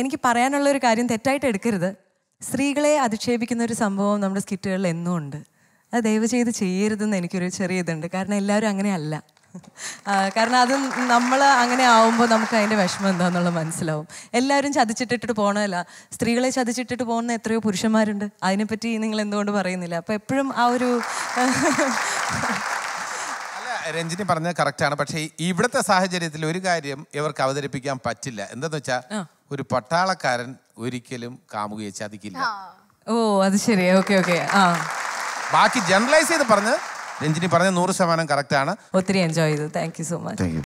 എനിക്ക് പറയാനുള്ള ഒരു കാര്യം തെറ്റായിട്ട് എടുക്കരുത് സ്ത്രീകളെ അധിക്ഷേപിക്കുന്ന ഒരു സംഭവം നമ്മുടെ സ്കിറ്റുകളിൽ എന്നും ഉണ്ട് അത് ദയവ് ചെയ്ത് ചെയ്യരുതെന്ന് എനിക്കൊരു ചെറിയ ഇതുണ്ട് കാരണം എല്ലാവരും അങ്ങനെയല്ല കാരണം അത് നമ്മൾ അങ്ങനെ ആവുമ്പോൾ നമുക്ക് അതിൻ്റെ വിഷമം എന്താണെന്നുള്ളത് മനസ്സിലാവും എല്ലാവരും ചതിച്ചിട്ടിട്ട് പോകണമല്ല സ്ത്രീകളെ ചതിച്ചിട്ടിട്ട് പോകുന്ന എത്രയോ പുരുഷന്മാരുണ്ട് അതിനെപ്പറ്റി നിങ്ങൾ എന്തുകൊണ്ട് പറയുന്നില്ല അപ്പോൾ എപ്പോഴും ആ ഒരു രഞ്ജിനി പറഞ്ഞത് കറക്റ്റാണ് പക്ഷേ ഇവിടുത്തെ സാഹചര്യത്തിൽ ഒരു കാര്യം ഇവർക്ക് അവതരിപ്പിക്കാൻ പറ്റില്ല എന്താന്ന് വെച്ചാ ഒരു പട്ടാളക്കാരൻ ഒരിക്കലും കാമുകയെ ചതിക്കില്ല ഓ അത് ശരി ഓക്കെ ഓക്കെ ആ ബാക്കി ജനറലൈസ് ചെയ്ത് പറഞ്ഞ് രഞ്ജിനി പറഞ്ഞ നൂറ് ശതമാനം ആണ് ഒത്തിരി എൻജോയ് ചെയ്തു താങ്ക് യു സോ മച്ച്